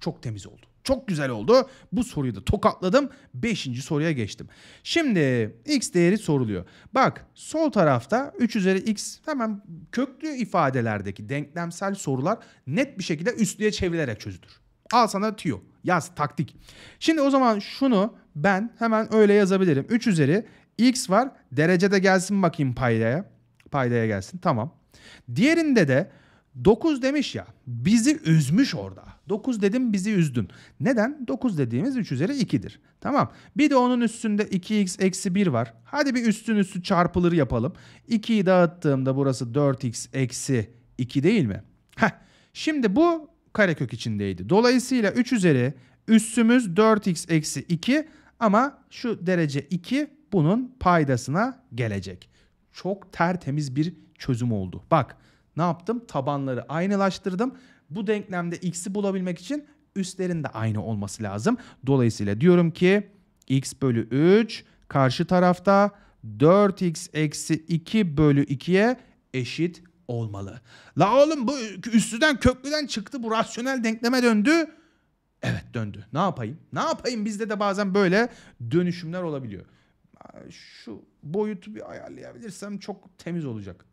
Çok temiz oldu. Çok güzel oldu. Bu soruyu da tokatladım. Beşinci soruya geçtim. Şimdi x değeri soruluyor. Bak sol tarafta 3 üzeri x hemen köklü ifadelerdeki denklemsel sorular net bir şekilde üstlüğe çevrilerek çözülür. Al sana tüyo. Yaz taktik. Şimdi o zaman şunu ben hemen öyle yazabilirim. 3 üzeri x var. Derecede gelsin bakayım paydaya. Paydaya gelsin. Tamam. Diğerinde de 9 demiş ya. Bizi üzmüş orada. 9 dedim bizi üzdün. Neden? 9 dediğimiz 3 üzeri 2'dir. Tamam. Bir de onun üstünde 2x eksi 1 var. Hadi bir üstün üstü çarpılır yapalım. 2'yi dağıttığımda burası 4x eksi 2 değil mi? Heh. Şimdi bu karekök içindeydi. Dolayısıyla 3 üzeri üssümüz 4x eksi 2 ama şu derece 2 bunun paydasına gelecek. Çok tertemiz bir çözüm oldu. Bak ne yaptım? Tabanları aynılaştırdım bu denklemde x'i bulabilmek için üstlerin de aynı olması lazım. Dolayısıyla diyorum ki x bölü 3 karşı tarafta 4x eksi 2 bölü 2'ye eşit olmalı. La oğlum bu üstüden köklüden çıktı bu rasyonel denkleme döndü. Evet döndü. Ne yapayım? Ne yapayım? Bizde de bazen böyle dönüşümler olabiliyor. Şu boyutu bir ayarlayabilirsem çok temiz olacak.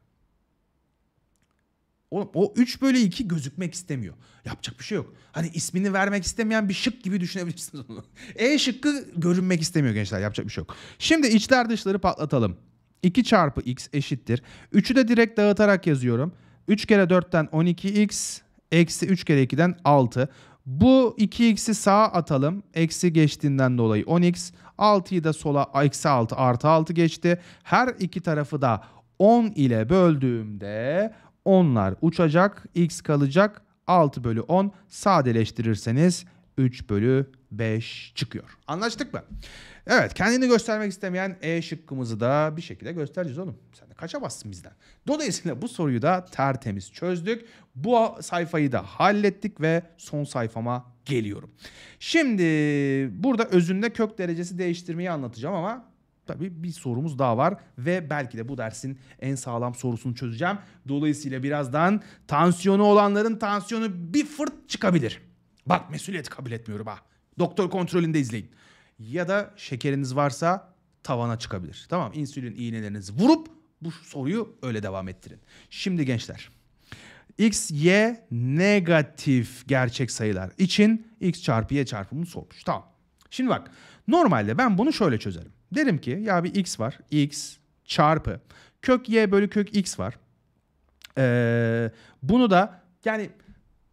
Oğlum o 3 bölü 2 gözükmek istemiyor. Yapacak bir şey yok. Hani ismini vermek istemeyen bir şık gibi düşünebilirsiniz onu. E şıkkı görünmek istemiyor gençler. Yapacak bir şey yok. Şimdi içler dışları patlatalım. 2 çarpı x eşittir. 3'ü de direkt dağıtarak yazıyorum. 3 kere 4'ten 12x eksi 3 kere 2'den 6. Bu 2x'i sağa atalım. Eksi geçtiğinden dolayı 10x. 6'yı da sola eksi 6 artı 6 geçti. Her iki tarafı da 10 ile böldüğümde onlar uçacak, x kalacak 6 bölü 10 sadeleştirirseniz 3 bölü 5 çıkıyor. Anlaştık mı? Evet kendini göstermek istemeyen E şıkkımızı da bir şekilde göstereceğiz oğlum. Sen de kaçamazsın bizden. Dolayısıyla bu soruyu da tertemiz çözdük. Bu sayfayı da hallettik ve son sayfama geliyorum. Şimdi burada özünde kök derecesi değiştirmeyi anlatacağım ama Tabii bir sorumuz daha var ve belki de bu dersin en sağlam sorusunu çözeceğim. Dolayısıyla birazdan tansiyonu olanların tansiyonu bir fırt çıkabilir. Bak mesuliyet kabul etmiyorum ha. Doktor kontrolünde izleyin. Ya da şekeriniz varsa tavana çıkabilir. Tamam insülin iğnelerinizi vurup bu soruyu öyle devam ettirin. Şimdi gençler x, y negatif gerçek sayılar için x çarpı y çarpımını sormuş. Tamam. Şimdi bak Normalde ben bunu şöyle çözerim. Derim ki ya bir x var. x çarpı kök y bölü kök x var. Ee, bunu da yani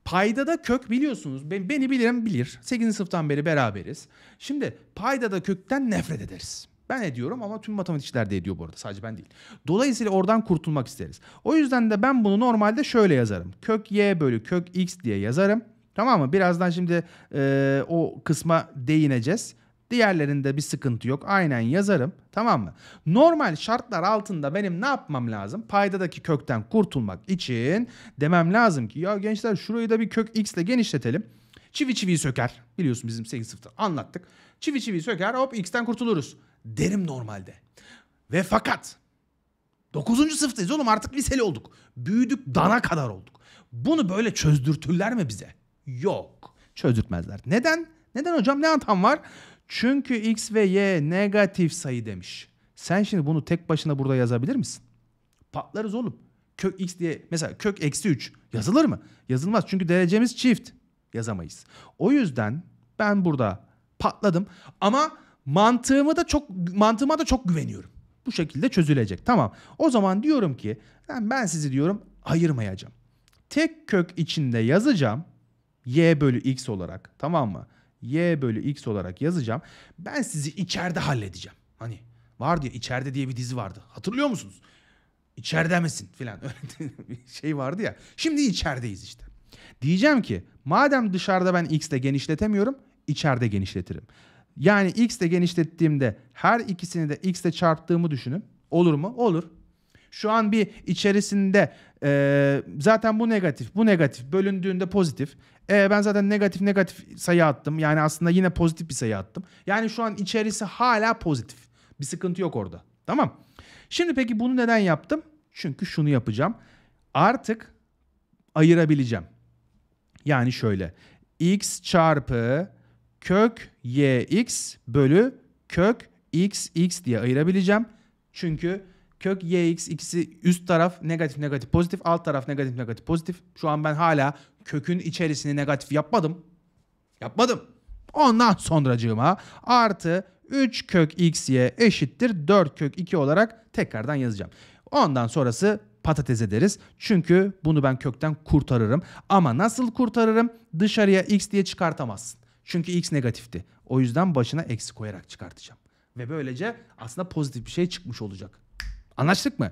payda da kök biliyorsunuz. Ben, beni bilirim bilir. 8. sınıftan beri beraberiz. Şimdi payda da kökten nefret ederiz. Ben ediyorum ama tüm matematikçiler de ediyor bu arada. Sadece ben değil. Dolayısıyla oradan kurtulmak isteriz. O yüzden de ben bunu normalde şöyle yazarım. Kök y bölü kök x diye yazarım. Tamam mı? Birazdan şimdi e, o kısma değineceğiz. Diğerlerinde bir sıkıntı yok. Aynen yazarım. Tamam mı? Normal şartlar altında benim ne yapmam lazım? Paydadaki kökten kurtulmak için demem lazım ki ya gençler şurayı da bir kök x ile genişletelim. Çivi çiviyi söker. Biliyorsun bizim 8 sınıfta anlattık. Çivi çiviyi söker hop x'ten kurtuluruz. Derim normalde. Ve fakat 9. sınıftayız oğlum artık liseli olduk. Büyüdük dana kadar olduk. Bunu böyle çözdürtürler mi bize? Yok. Çözdürtmezler. Neden? Neden hocam ne hatam var? Çünkü x ve y negatif sayı demiş. Sen şimdi bunu tek başına burada yazabilir misin? Patlarız oğlum. Kök x diye mesela kök eksi 3 yazılır mı? Yazılmaz çünkü derecemiz çift. Yazamayız. O yüzden ben burada patladım ama mantığımı da çok mantığıma da çok güveniyorum. Bu şekilde çözülecek. Tamam. O zaman diyorum ki ben, sizi diyorum ayırmayacağım. Tek kök içinde yazacağım y bölü x olarak tamam mı? y bölü x olarak yazacağım. Ben sizi içeride halledeceğim. Hani vardı ya içeride diye bir dizi vardı. Hatırlıyor musunuz? İçeride misin filan bir şey vardı ya. Şimdi içerideyiz işte. Diyeceğim ki madem dışarıda ben x ile genişletemiyorum içeride genişletirim. Yani x ile genişlettiğimde her ikisini de x ile çarptığımı düşünün. Olur mu? Olur. Şu an bir içerisinde e, zaten bu negatif, bu negatif bölündüğünde pozitif. E, ben zaten negatif negatif sayı attım. Yani aslında yine pozitif bir sayı attım. Yani şu an içerisi hala pozitif. Bir sıkıntı yok orada. Tamam. Şimdi peki bunu neden yaptım? Çünkü şunu yapacağım. Artık ayırabileceğim. Yani şöyle. x çarpı kök yx bölü kök xx diye ayırabileceğim. Çünkü Kök yx ikisi üst taraf negatif negatif pozitif alt taraf negatif negatif pozitif. Şu an ben hala kökün içerisini negatif yapmadım. Yapmadım. Ondan sonracığıma artı 3 kök x'ye eşittir 4 kök 2 olarak tekrardan yazacağım. Ondan sonrası patates ederiz. Çünkü bunu ben kökten kurtarırım. Ama nasıl kurtarırım? Dışarıya x diye çıkartamazsın. Çünkü x negatifti. O yüzden başına eksi koyarak çıkartacağım. Ve böylece aslında pozitif bir şey çıkmış olacak. Anlaştık mı?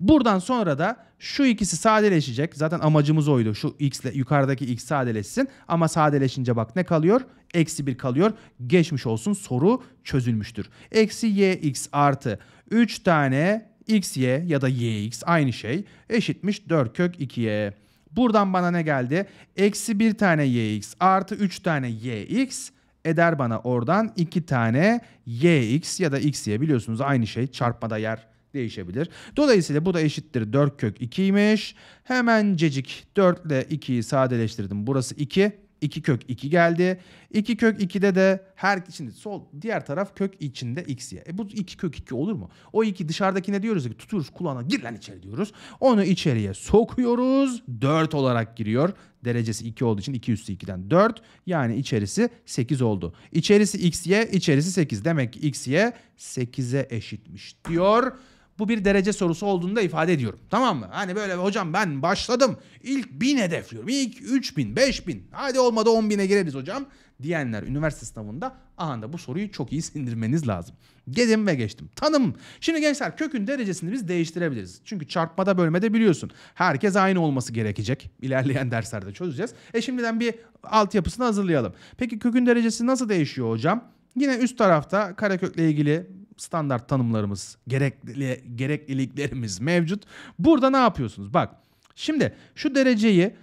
Buradan sonra da şu ikisi sadeleşecek. Zaten amacımız oydu. Şu x ile yukarıdaki x sadeleşsin. Ama sadeleşince bak ne kalıyor? Eksi 1 kalıyor. Geçmiş olsun soru çözülmüştür. Eksi y x artı 3 tane x y ya da y x aynı şey eşitmiş 4 kök 2y. Buradan bana ne geldi? Eksi 1 tane y x artı 3 tane y x eder bana oradan 2 tane y x ya da x y biliyorsunuz aynı şey çarpmada yer değişebilir. Dolayısıyla bu da eşittir 4 kök 2'ymiş. Hemencecik 4 ile 2'yi sadeleştirdim. Burası 2. 2 kök 2 geldi. 2 kök 2'de de her şimdi sol diğer taraf kök içinde x y. E bu 2 kök 2 olur mu? O 2 dışarıdakine diyoruz ki tutuyoruz kulağına gir lan içeri diyoruz. Onu içeriye sokuyoruz. 4 olarak giriyor. Derecesi 2 olduğu için 2 üstü 2'den 4. Yani içerisi 8 oldu. İçerisi x y, içerisi 8. Demek ki x y 8'e eşitmiş diyor. Bu bir derece sorusu olduğunda ifade ediyorum. Tamam mı? Hani böyle hocam ben başladım. İlk bin hedefliyorum. İlk üç bin, beş bin. Hadi olmadı on bine gireriz hocam. Diyenler üniversite sınavında anında bu soruyu çok iyi sindirmeniz lazım. Gedim ve geçtim. Tanım. Şimdi gençler kökün derecesini biz değiştirebiliriz. Çünkü çarpmada bölmede biliyorsun. Herkes aynı olması gerekecek. İlerleyen derslerde çözeceğiz. E şimdiden bir altyapısını hazırlayalım. Peki kökün derecesi nasıl değişiyor hocam? Yine üst tarafta karekökle ilgili standart tanımlarımız, gerekli, gerekliliklerimiz mevcut. Burada ne yapıyorsunuz? Bak şimdi şu dereceyi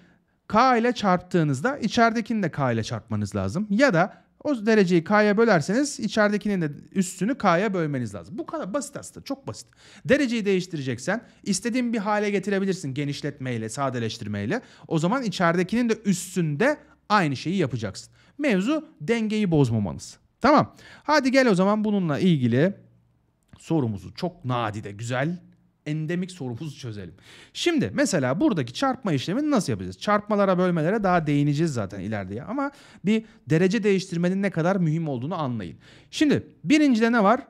K ile çarptığınızda içeridekini de K ile çarpmanız lazım. Ya da o dereceyi K'ya bölerseniz içeridekinin de üstünü K'ya bölmeniz lazım. Bu kadar basit aslında çok basit. Dereceyi değiştireceksen istediğin bir hale getirebilirsin genişletmeyle, sadeleştirmeyle. O zaman içeridekinin de üstünde aynı şeyi yapacaksın. Mevzu dengeyi bozmamanız. Tamam. Hadi gel o zaman bununla ilgili sorumuzu çok nadide güzel endemik sorumuzu çözelim. Şimdi mesela buradaki çarpma işlemini nasıl yapacağız? Çarpmalara, bölmelere daha değineceğiz zaten ileride ama bir derece değiştirmenin ne kadar mühim olduğunu anlayın. Şimdi birincide ne var?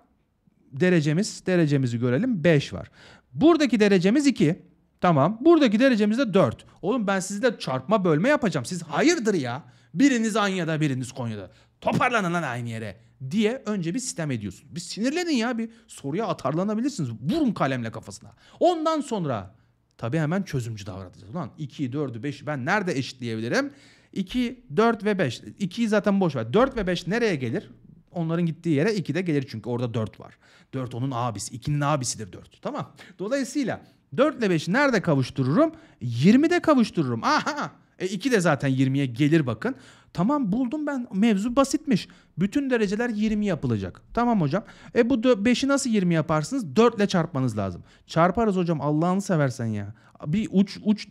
Derecemiz, derecemizi görelim 5 var. Buradaki derecemiz 2. Tamam. Buradaki derecemiz de 4. Oğlum ben sizle çarpma bölme yapacağım. Siz hayırdır ya? Biriniz Anya'da, biriniz Konya'da. Toparlanın lan aynı yere diye önce bir sistem ediyorsun. Bir sinirlenin ya bir soruya atarlanabilirsiniz. Vurun kalemle kafasına. Ondan sonra tabii hemen çözümcü davranacağız. Ulan 2'yi 4'ü 5'i ben nerede eşitleyebilirim? 2, 4 ve 5. 2'yi zaten boş ver. 4 ve 5 nereye gelir? Onların gittiği yere 2 de gelir çünkü orada 4 var. 4 onun abisi. 2'nin abisidir 4. Tamam. Dolayısıyla 4 ile 5'i nerede kavuştururum? 20'de kavuştururum. Aha! E 2 de zaten 20'ye gelir bakın. Tamam buldum ben mevzu basitmiş. Bütün dereceler 20 yapılacak. Tamam hocam. E bu 5'i nasıl 20 yaparsınız? 4 ile çarpmanız lazım. Çarparız hocam Allah'ını seversen ya. Bir uç uç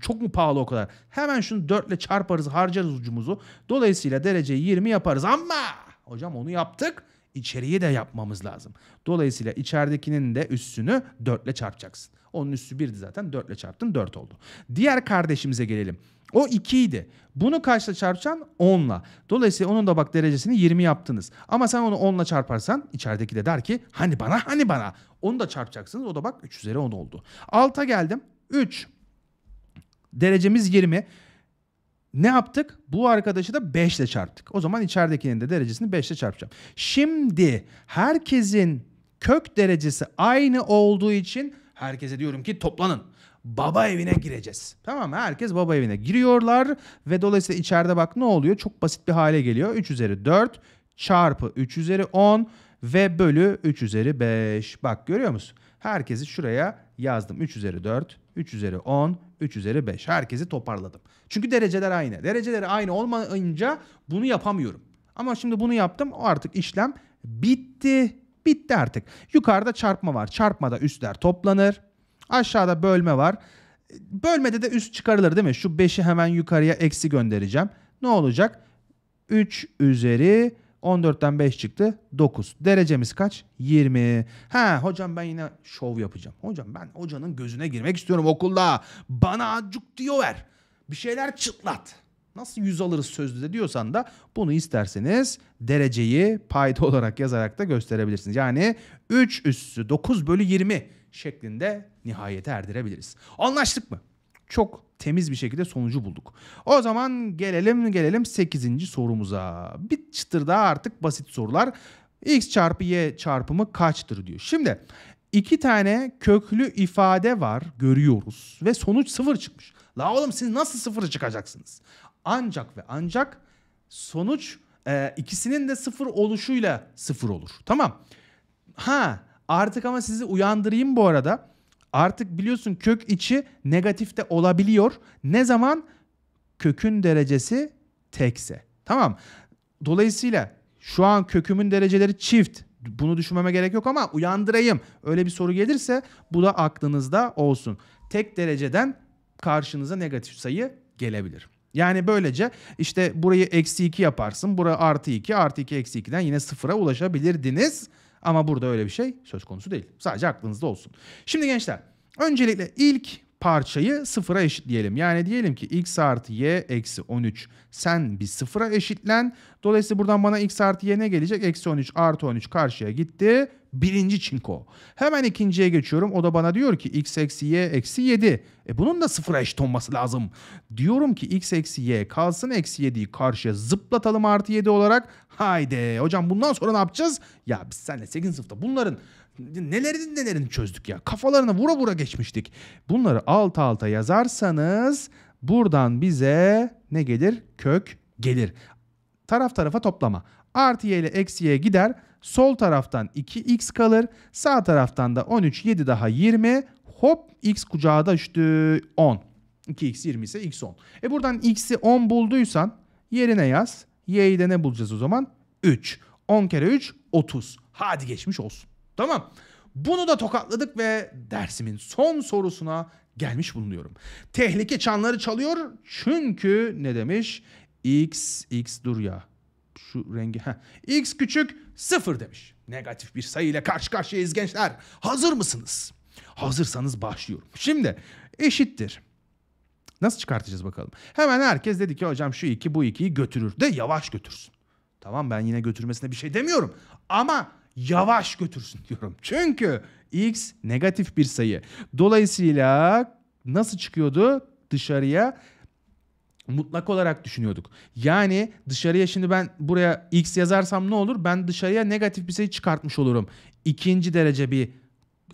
çok mu pahalı o kadar? Hemen şunu 4 ile çarparız harcarız ucumuzu. Dolayısıyla dereceyi 20 yaparız ama hocam onu yaptık İçeriği de yapmamız lazım. Dolayısıyla içeridekinin de üstünü 4 ile çarpacaksın. Onun üstü 1'di zaten 4 ile çarptın 4 oldu. Diğer kardeşimize gelelim. O 2 idi. Bunu kaçla çarpacaksın? 10'la. Dolayısıyla onun da bak derecesini 20 yaptınız. Ama sen onu 10'la çarparsan içerideki de der ki hani bana hani bana. Onu da çarpacaksınız. O da bak 3 üzeri 10 oldu. Alta geldim. 3. Derecemiz 20. Ne yaptık? Bu arkadaşı da 5 ile çarptık. O zaman içeridekinin de derecesini 5 ile çarpacağım. Şimdi herkesin kök derecesi aynı olduğu için herkese diyorum ki toplanın baba evine gireceğiz. Tamam Herkes baba evine giriyorlar ve dolayısıyla içeride bak ne oluyor? Çok basit bir hale geliyor. 3 üzeri 4 çarpı 3 üzeri 10 ve bölü 3 üzeri 5. Bak görüyor musun? Herkesi şuraya yazdım. 3 üzeri 4, 3 üzeri 10, 3 üzeri 5. Herkesi toparladım. Çünkü dereceler aynı. Dereceleri aynı olmayınca bunu yapamıyorum. Ama şimdi bunu yaptım. O Artık işlem bitti. Bitti artık. Yukarıda çarpma var. Çarpmada üstler toplanır. Aşağıda bölme var. Bölmede de üst çıkarılır değil mi? Şu 5'i hemen yukarıya eksi göndereceğim. Ne olacak? 3 üzeri 14'ten 5 çıktı. 9. Derecemiz kaç? 20. Ha hocam ben yine şov yapacağım. Hocam ben hocanın gözüne girmek istiyorum okulda. Bana acuk diyor ver. Bir şeyler çıtlat. Nasıl yüz alırız sözlüde diyorsan da bunu isterseniz dereceyi payda olarak yazarak da gösterebilirsiniz. Yani 3 üssü 9 bölü 20 şeklinde nihayete erdirebiliriz. Anlaştık mı? Çok temiz bir şekilde sonucu bulduk. O zaman gelelim gelelim 8. sorumuza. Bir çıtır daha artık basit sorular. X çarpı Y çarpımı kaçtır diyor. Şimdi iki tane köklü ifade var görüyoruz ve sonuç sıfır çıkmış. La oğlum siz nasıl sıfır çıkacaksınız? Ancak ve ancak sonuç e, ikisinin de sıfır oluşuyla sıfır olur. Tamam. Ha Artık ama sizi uyandırayım bu arada. Artık biliyorsun kök içi negatifte olabiliyor. Ne zaman? Kökün derecesi tekse. Tamam. Dolayısıyla şu an kökümün dereceleri çift. Bunu düşünmeme gerek yok ama uyandırayım. Öyle bir soru gelirse bu da aklınızda olsun. Tek dereceden karşınıza negatif sayı gelebilir. Yani böylece işte burayı eksi 2 yaparsın. Buraya artı 2, artı 2 eksi 2'den yine sıfıra ulaşabilirdiniz. Ama burada öyle bir şey söz konusu değil. Sadece aklınızda olsun. Şimdi gençler öncelikle ilk parçayı sıfıra eşitleyelim. Yani diyelim ki x artı y eksi 13 sen bir sıfıra eşitlen. Dolayısıyla buradan bana x artı y ne gelecek? Eksi 13 artı 13 karşıya gitti. Birinci çinko. Hemen ikinciye geçiyorum. O da bana diyor ki x eksi y eksi 7. E bunun da sıfıra eşit olması lazım. Diyorum ki x eksi y kalsın eksi 7'yi karşıya zıplatalım artı 7 olarak. Haydi hocam bundan sonra ne yapacağız? Ya biz seninle 8. sınıfta bunların Nelerin nelerini çözdük ya. Kafalarına vura vura geçmiştik. Bunları alt alta yazarsanız buradan bize ne gelir? Kök gelir. Taraf tarafa toplama. Artı y ile eksi y gider. Sol taraftan 2x kalır. Sağ taraftan da 13, 7 daha 20. Hop x kucağa da düştü 10. 2x 20 ise x 10. E buradan x'i 10 bulduysan yerine yaz. y'yi de ne bulacağız o zaman? 3. 10 kere 3 30. Hadi geçmiş olsun. Tamam. Bunu da tokatladık ve dersimin son sorusuna gelmiş bulunuyorum. Tehlike çanları çalıyor çünkü ne demiş? X, X dur ya. Şu rengi. Heh. X küçük sıfır demiş. Negatif bir sayı ile karşı karşıyayız gençler. Hazır mısınız? Hazırsanız başlıyorum. Şimdi eşittir. Nasıl çıkartacağız bakalım? Hemen herkes dedi ki hocam şu iki bu ikiyi götürür de yavaş götürsün. Tamam ben yine götürmesine bir şey demiyorum. Ama yavaş götürsün diyorum. Çünkü x negatif bir sayı. Dolayısıyla nasıl çıkıyordu? Dışarıya mutlak olarak düşünüyorduk. Yani dışarıya şimdi ben buraya x yazarsam ne olur? Ben dışarıya negatif bir sayı çıkartmış olurum. İkinci derece bir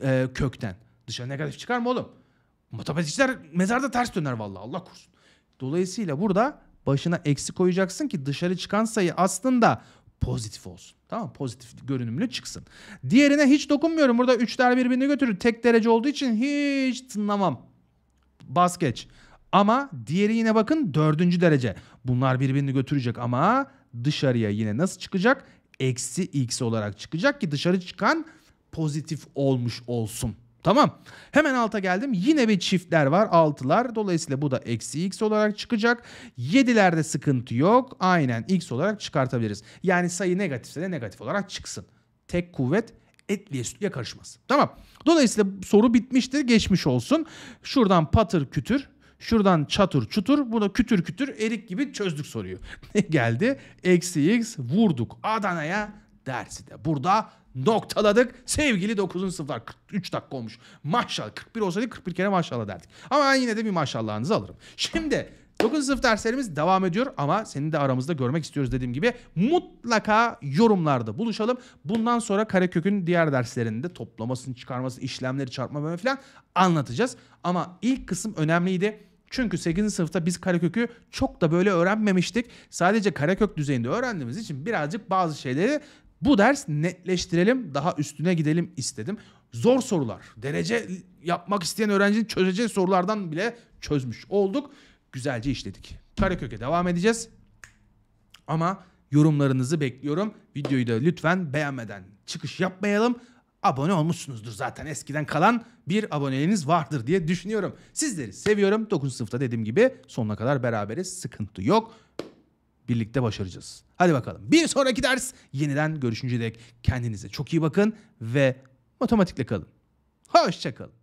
e, kökten. Dışarı negatif çıkar mı oğlum? Matematikçiler mezarda ters döner vallahi Allah korusun. Dolayısıyla burada başına eksi koyacaksın ki dışarı çıkan sayı aslında Pozitif olsun. Tamam Pozitif görünümlü çıksın. Diğerine hiç dokunmuyorum. Burada üçler birbirini götürür. Tek derece olduğu için hiç tınlamam. Bas geç. Ama diğeri yine bakın dördüncü derece. Bunlar birbirini götürecek ama dışarıya yine nasıl çıkacak? Eksi x olarak çıkacak ki dışarı çıkan pozitif olmuş olsun. Tamam. Hemen alta geldim. Yine bir çiftler var. Altılar. Dolayısıyla bu da eksi x olarak çıkacak. Yedilerde sıkıntı yok. Aynen x olarak çıkartabiliriz. Yani sayı negatifse de negatif olarak çıksın. Tek kuvvet etliye sütlüye karışmaz. Tamam. Dolayısıyla soru bitmiştir. Geçmiş olsun. Şuradan patır kütür. Şuradan çatır çutur. Bunu kütür kütür erik gibi çözdük soruyu. Ne geldi? Eksi x vurduk Adana'ya dersi de burada noktaladık. Sevgili 9. sınıflar 43 dakika olmuş. Maşallah 41 olsaydı 41 kere maşallah derdik. Ama ben yine de bir maşallahınızı alırım. Şimdi 9. sınıf derslerimiz devam ediyor ama seni de aramızda görmek istiyoruz dediğim gibi mutlaka yorumlarda buluşalım. Bundan sonra karekökün diğer derslerinde toplamasını, çıkarması, işlemleri, çarpma böyle falan anlatacağız. Ama ilk kısım önemliydi. Çünkü 8. sınıfta biz karekökü çok da böyle öğrenmemiştik. Sadece karekök düzeyinde öğrendiğimiz için birazcık bazı şeyleri bu ders netleştirelim, daha üstüne gidelim istedim. Zor sorular, derece yapmak isteyen öğrencinin çözeceği sorulardan bile çözmüş olduk. Güzelce işledik. Karaköke devam edeceğiz. Ama yorumlarınızı bekliyorum. Videoyu da lütfen beğenmeden çıkış yapmayalım. Abone olmuşsunuzdur zaten eskiden kalan bir aboneliğiniz vardır diye düşünüyorum. Sizleri seviyorum. 9 sınıfta dediğim gibi sonuna kadar beraberiz. Sıkıntı yok birlikte başaracağız. Hadi bakalım. Bir sonraki ders yeniden görüşünceye dek kendinize çok iyi bakın ve matematikle kalın. Hoşçakalın.